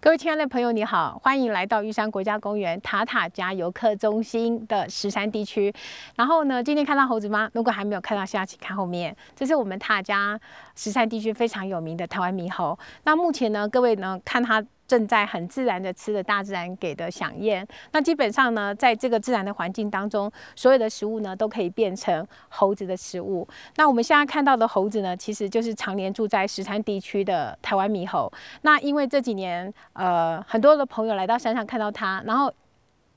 各位亲爱的朋友，你好，欢迎来到玉山国家公园塔塔家游客中心的石山地区。然后呢，今天看到猴子吗？如果还没有看到，下在请看后面。这是我们塔家石山地区非常有名的台湾猕猴。那目前呢，各位呢，看它。正在很自然的吃着大自然给的响宴。那基本上呢，在这个自然的环境当中，所有的食物呢都可以变成猴子的食物。那我们现在看到的猴子呢，其实就是常年住在石山地区的台湾猕猴。那因为这几年，呃，很多的朋友来到山上看到它，然后，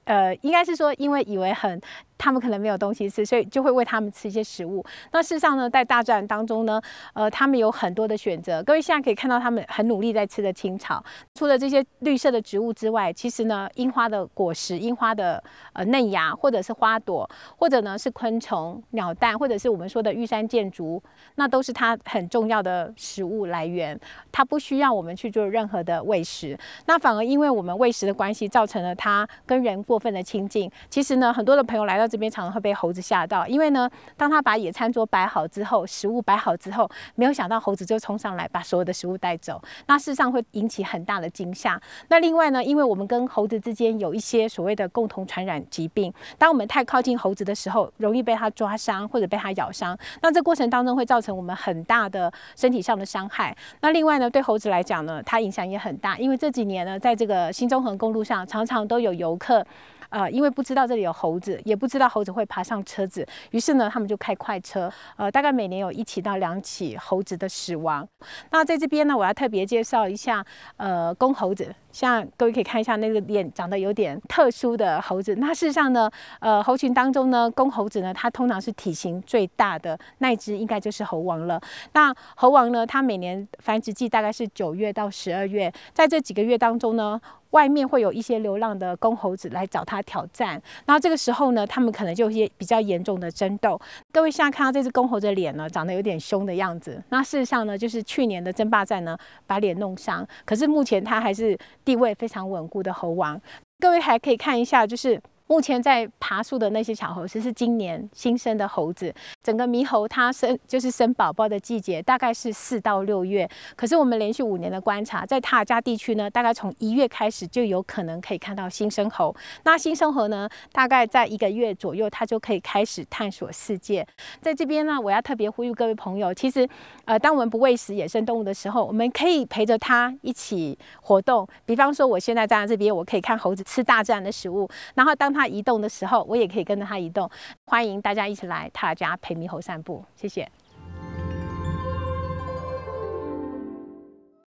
呃，应该是说因为以为很。他们可能没有东西吃，所以就会喂他们吃一些食物。那事实上呢，在大自然当中呢，呃，他们有很多的选择。各位现在可以看到，他们很努力在吃的青草。除了这些绿色的植物之外，其实呢，樱花的果实、樱花的呃嫩芽，或者是花朵，或者呢是昆虫、鸟蛋，或者是我们说的玉山箭竹，那都是它很重要的食物来源。它不需要我们去做任何的喂食，那反而因为我们喂食的关系，造成了它跟人过分的亲近。其实呢，很多的朋友来到。这边常常会被猴子吓到，因为呢，当他把野餐桌摆好之后，食物摆好之后，没有想到猴子就冲上来把所有的食物带走，那事实上会引起很大的惊吓。那另外呢，因为我们跟猴子之间有一些所谓的共同传染疾病，当我们太靠近猴子的时候，容易被它抓伤或者被它咬伤，那这过程当中会造成我们很大的身体上的伤害。那另外呢，对猴子来讲呢，它影响也很大，因为这几年呢，在这个新中横公路上常常都有游客。呃，因为不知道这里有猴子，也不知道猴子会爬上车子，于是呢，他们就开快车。呃，大概每年有一起到两起猴子的死亡。那在这边呢，我要特别介绍一下，呃，公猴子。像各位可以看一下那个脸长得有点特殊的猴子。那事实上呢，呃，猴群当中呢，公猴子呢，它通常是体型最大的那一只，应该就是猴王了。那猴王呢，它每年繁殖季大概是九月到十二月，在这几个月当中呢。外面会有一些流浪的公猴子来找他挑战，然后这个时候呢，他们可能就有些比较严重的争斗。各位现在看到这只公猴子脸呢，长得有点凶的样子。那事实上呢，就是去年的争霸战呢，把脸弄伤，可是目前它还是地位非常稳固的猴王。各位还可以看一下，就是。目前在爬树的那些小猴子是今年新生的猴子。整个猕猴它生就是生宝宝的季节大概是四到六月。可是我们连续五年的观察，在塔加地区呢，大概从一月开始就有可能可以看到新生猴。那新生猴呢，大概在一个月左右，它就可以开始探索世界。在这边呢，我要特别呼吁各位朋友，其实，呃，当我们不喂食野生动物的时候，我们可以陪着它一起活动。比方说，我现在站在这边，我可以看猴子吃大自然的食物，然后当。它移动的时候，我也可以跟着它移动。欢迎大家一起来他家陪猕猴散步，谢谢。